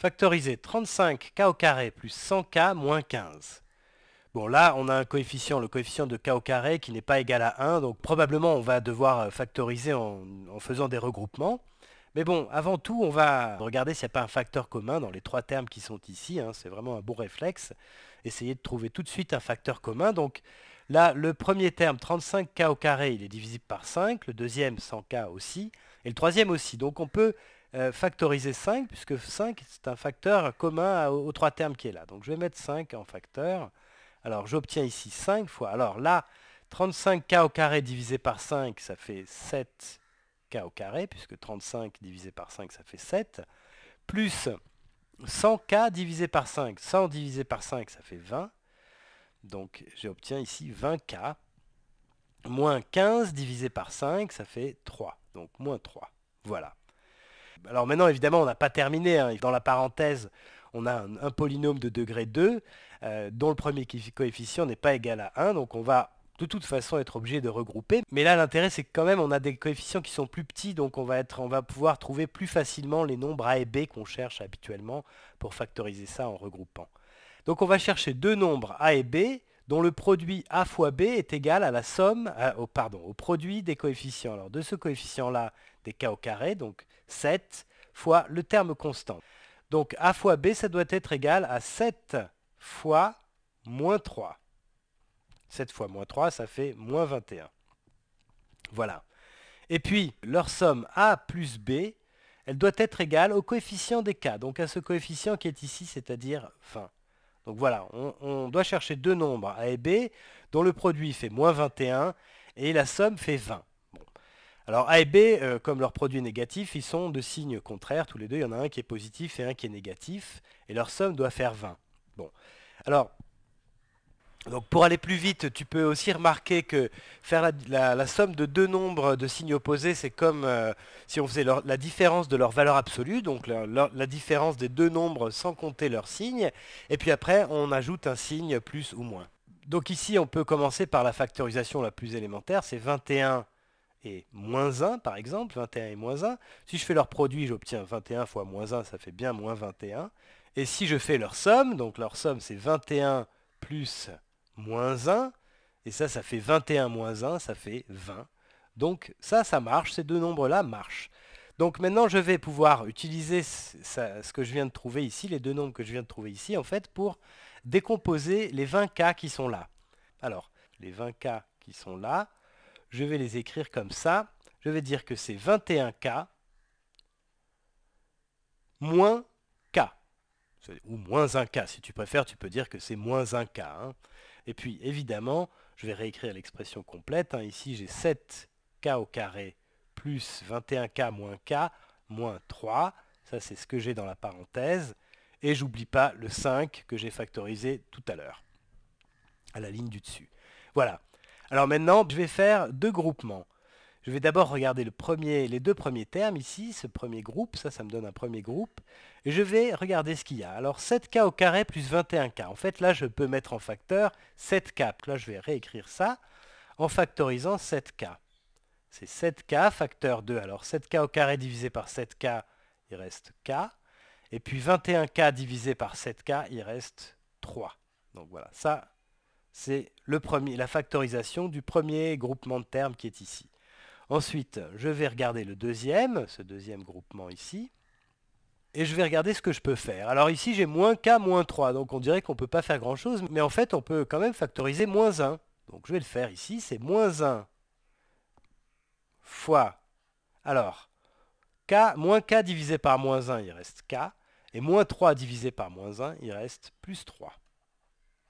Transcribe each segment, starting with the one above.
Factoriser 35k au plus 100k moins 15. Bon là, on a un coefficient, le coefficient de k au qui n'est pas égal à 1, donc probablement on va devoir euh, factoriser en, faisant des regroupements. Mais bon, avant tout, on va regarder s'il n'y a pas un facteur commun dans les trois termes qui sont ici. Hein. C'est vraiment un bon réflexe. Essayez de trouver tout de suite un facteur commun. Donc là, le premier terme, 35k au carré, il est divisible par 5. Le deuxième, 100k aussi. Et le troisième aussi. Donc on peut euh, factoriser 5, puisque 5 c'est un facteur commun aux trois termes qui est là. Donc je vais mettre 5 en facteur. Alors j'obtiens ici 5 fois. Alors là, 35k au carré divisé par 5, ça fait 7k au carré, puisque 35 divisé par 5, ça fait 7, plus 100k divisé par 5. 100 divisé par 5, ça fait 20. Donc j'obtiens ici 20k, moins 15 divisé par 5, ça fait 3. Donc moins 3. Voilà. Alors maintenant, évidemment, on n'a pas terminé. Hein. Dans la parenthèse, on a un, polynôme de degré 2, euh, dont le premier coefficient n'est pas égal à 1, donc on va de toute façon être obligé de regrouper. Mais là, l'intérêt, c'est que quand même, on a des coefficients qui sont plus petits, donc on va, on va pouvoir trouver plus facilement les nombres A et B qu'on cherche habituellement pour factoriser ça en regroupant. Donc on va chercher deux nombres A et B dont le produit A fois B est égal à la somme, euh, au, pardon, au produit des coefficients. Alors de ce coefficient-là, des k au carré, donc 7, fois le terme constant. Donc A fois B, ça doit être égal à 7 fois moins 3. 7 fois moins 3, ça fait moins 21. Voilà. Et puis, leur somme A plus B, elle doit être égale au coefficient des k, donc à ce coefficient qui est ici, c'est-à-dire 20. Donc voilà, on, doit chercher deux nombres A et B dont le produit fait moins 21 et la somme fait 20. Alors A et B, euh, comme leur produit est négatif, ils sont de signes contraires, tous les deux, il y en a un qui est positif et un qui est négatif, et leur somme doit faire 20. Bon. Alors, donc pour aller plus vite, tu peux aussi remarquer que faire la, somme de deux nombres de signes opposés, c'est comme euh, si on faisait la différence de leur valeur absolue, donc la différence des deux nombres sans compter leurs signes, et puis après on ajoute un signe plus ou moins. Donc ici on peut commencer par la factorisation la plus élémentaire, c'est 21 et moins 1 par exemple, 21 et moins 1. Si je fais leur produit, j'obtiens 21 fois moins 1, ça fait bien moins 21. Et si je fais leur somme, donc leur somme c'est 21 plus moins 1. Et ça, ça fait 21 moins 1, ça fait 20. Donc ça, ça marche, ces deux nombres-là marchent. Donc maintenant, je vais pouvoir utiliser ce que je viens de trouver ici, les deux nombres que je viens de trouver ici, en fait, pour décomposer les 20K qui sont là. Alors, les 20K qui sont là, je vais les écrire comme ça. Je vais dire que c'est 21K moins K. Ou moins 1K, si tu préfères, tu peux dire que c'est moins 1K. Et puis évidemment, je vais réécrire l'expression complète. Hein. Ici j'ai 7k au carré plus 21k moins k moins 3. Ça c'est ce que j'ai dans la parenthèse. Et j'oublie pas le 5 que j'ai factorisé tout à l'heure, à la ligne du dessus. Voilà. Alors maintenant, je vais faire deux groupements. Je vais d'abord regarder les deux premiers termes ici, ce premier groupe, ça, ça me donne un premier groupe. Et je vais regarder ce qu'il y a. Alors 7k au carré plus 21k. En fait, là, je peux mettre en facteur 7k. là, je vais réécrire ça en factorisant 7k. C'est 7k facteur 2. Alors 7k au carré divisé par 7k, il reste k. Et puis 21k divisé par 7k, il reste 3. Donc voilà, ça, c'est la factorisation du premier groupement de termes qui est ici. Ensuite, je vais regarder le deuxième, ce deuxième groupement ici, et je vais regarder ce que je peux faire. Alors ici, j'ai moins k, moins 3, donc on dirait qu'on ne peut pas faire grand-chose, mais en fait, on peut quand même factoriser moins 1. Donc je vais le faire ici, c'est moins 1 fois... Alors, k, moins k divisé par moins 1, il reste k, et moins 3 divisé par moins 1, il reste plus 3.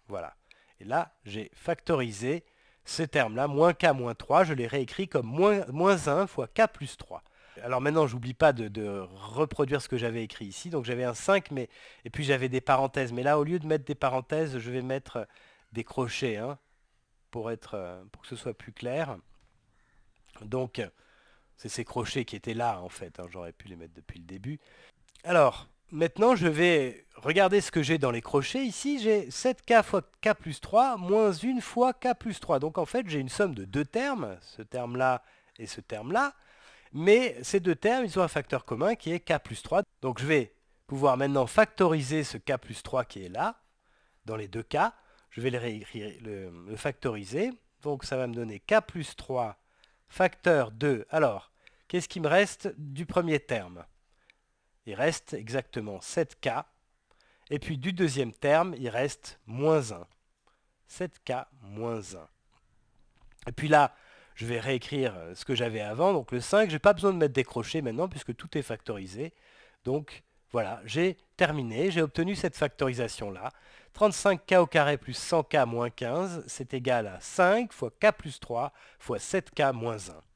Voilà. Et là, j'ai factorisé ces termes-là, moins k moins 3, je les réécris comme moins, 1 fois k plus 3. Alors maintenant, j'oublie pas de, reproduire ce que j'avais écrit ici. Donc j'avais un 5, mais, et puis j'avais des parenthèses. Mais là, au lieu de mettre des parenthèses, je vais mettre euh, des crochets hein, pour, être, euh, pour que ce soit plus clair. Donc, euh, c'est ces crochets qui étaient là, en fait. Hein, j'aurais pu les mettre depuis le début. Alors, Maintenant, je vais regarder ce que j'ai dans les crochets. Ici, j'ai 7k fois k plus 3 moins 1 fois k plus 3. Donc en fait, j'ai une somme de deux termes, ce terme-là et ce terme-là. Mais ces deux termes, ils ont un facteur commun qui est k plus 3. Donc je vais pouvoir maintenant factoriser ce k plus 3 qui est là, dans les deux cas. Je vais le, le factoriser. Donc ça va me donner k plus 3 facteur 2. Alors, qu'est-ce qui me reste du premier terme il reste exactement 7K. Et puis du deuxième terme, il reste moins 1. 7K moins 1. Et puis là, je vais réécrire euh, ce que j'avais avant. Donc le 5, je n'ai pas besoin de mettre des crochets maintenant puisque tout est factorisé. Donc voilà, j'ai terminé, j'ai obtenu cette factorisation-là. 35k au carré plus 100k moins 15, c'est égal à 5 fois k plus 3 fois 7k moins 1.